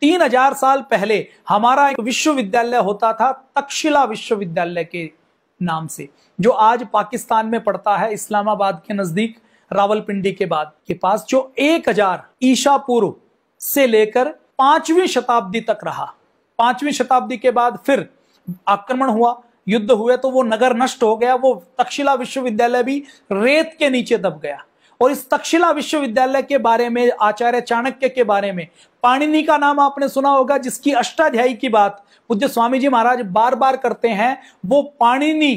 तीन हजार साल पहले हमारा एक विश्वविद्यालय होता था तक्षशिला विश्वविद्यालय के नाम से जो आज पाकिस्तान में पड़ता है इस्लामाबाद के नजदीक रावलपिंडी के बाद के पास जो एक हजार ईशा पूर्व से लेकर पांचवी शताब्दी तक रहा पांचवी शताब्दी के बाद फिर आक्रमण हुआ युद्ध हुए तो वो नगर नष्ट हो गया वो तक्षशिला विश्वविद्यालय भी रेत के नीचे दब गया और इस तक्षशिला विश्वविद्यालय के बारे में आचार्य चाणक्य के बारे में पाणिनि का नाम आपने सुना होगा जिसकी अष्टाध्यायी की बात पूज्य स्वामी जी महाराज बार बार करते हैं वो पाणिनि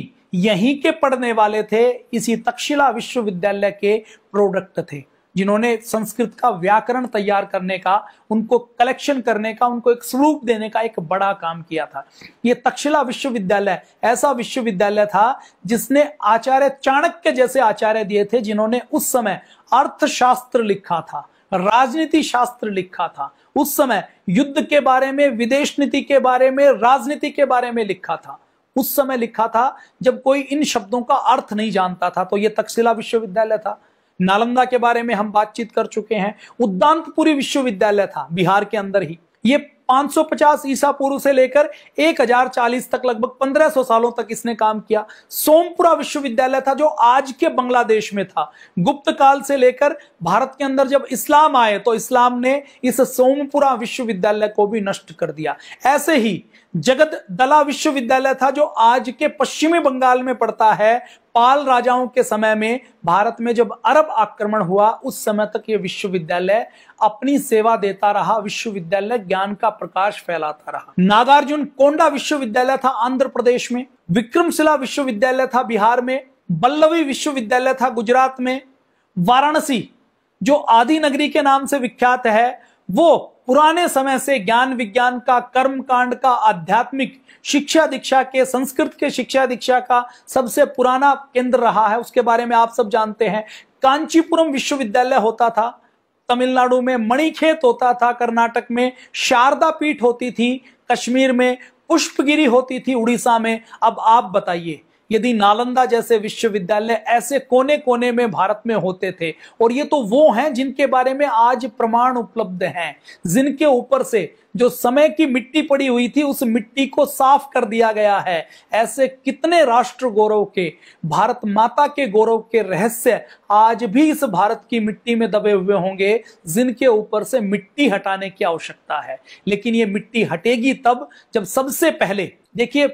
यहीं के पढ़ने वाले थे इसी तक्षशिला विश्वविद्यालय के प्रोडक्ट थे जिन्होंने संस्कृत का व्याकरण तैयार करने का उनको कलेक्शन करने का उनको एक स्वरूप देने का एक बड़ा काम किया था ये तक्षशिला विश्वविद्यालय ऐसा विश्वविद्यालय था जिसने आचार्य चाणक्य जैसे आचार्य दिए थे जिन्होंने उस समय अर्थशास्त्र लिखा था राजनीति शास्त्र लिखा था उस समय युद्ध के बारे में विदेश नीति के बारे में राजनीति के बारे में लिखा था उस समय लिखा था जब कोई इन शब्दों का अर्थ नहीं जानता था तो यह तक्षशिला विश्वविद्यालय था नालंदा के बारे में हम बातचीत कर चुके हैं उद्दांतपुरी विश्वविद्यालय था बिहार के अंदर ही ये 550 ईसा पूर्व से लेकर 1040 तक लगभग 1500 सालों तक इसने काम किया सोमपुरा विश्वविद्यालय था जो आज के बांग्लादेश में था गुप्त काल से लेकर भारत के अंदर जब इस्लाम आए तो इस्लाम ने इस सोमपुरा विश्वविद्यालय को भी नष्ट कर दिया ऐसे ही जगत दला विश्वविद्यालय था जो आज के पश्चिमी बंगाल में पड़ता है पाल राजाओं के समय में भारत में जब अरब आक्रमण हुआ उस समय तक ये विश्वविद्यालय अपनी सेवा देता रहा विश्वविद्यालय ज्ञान का प्रकाश फैलाता रहा नागार्जुन कोंडा विश्वविद्यालय था आंध्र प्रदेश में विक्रमशिला विश्वविद्यालय था बिहार में बल्लवी विश्वविद्यालय था गुजरात में वाराणसी जो आदि नगरी के नाम से विख्यात है वो पुराने समय से ज्ञान विज्ञान का कर्म कांड का आध्यात्मिक शिक्षा दीक्षा के संस्कृत के शिक्षा दीक्षा का सबसे पुराना केंद्र रहा है उसके बारे में आप सब जानते हैं कांचीपुरम विश्वविद्यालय होता था तमिलनाडु में मणिखेत होता था कर्नाटक में शारदा पीठ होती थी कश्मीर में पुष्पगिरी होती थी उड़ीसा में अब आप बताइए यदि नालंदा जैसे विश्वविद्यालय ऐसे कोने कोने में भारत में होते थे और ये तो वो हैं जिनके बारे में आज प्रमाण उपलब्ध हैं जिनके ऊपर से जो समय की मिट्टी पड़ी हुई थी उस मिट्टी को साफ कर दिया गया है ऐसे कितने राष्ट्र गौरव के भारत माता के गौरव के रहस्य आज भी इस भारत की मिट्टी में दबे हुए होंगे जिनके ऊपर से मिट्टी हटाने की आवश्यकता है लेकिन ये मिट्टी हटेगी तब जब सबसे पहले देखिए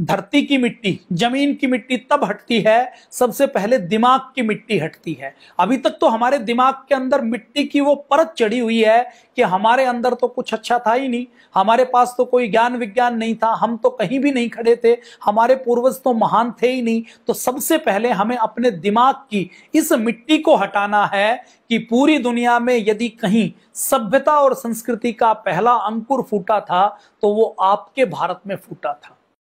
धरती की मिट्टी जमीन की मिट्टी तब हटती है सबसे पहले दिमाग की मिट्टी हटती है अभी तक तो हमारे दिमाग के अंदर मिट्टी की वो परत चढ़ी हुई है कि हमारे अंदर तो कुछ अच्छा था ही नहीं हमारे पास तो कोई ज्ञान विज्ञान नहीं था हम तो कहीं भी नहीं खड़े थे हमारे पूर्वज तो महान थे ही नहीं तो सबसे पहले हमें अपने दिमाग की इस मिट्टी को हटाना है कि पूरी दुनिया में यदि कहीं सभ्यता और संस्कृति का पहला अंकुर फूटा था तो वो आपके भारत में फूटा था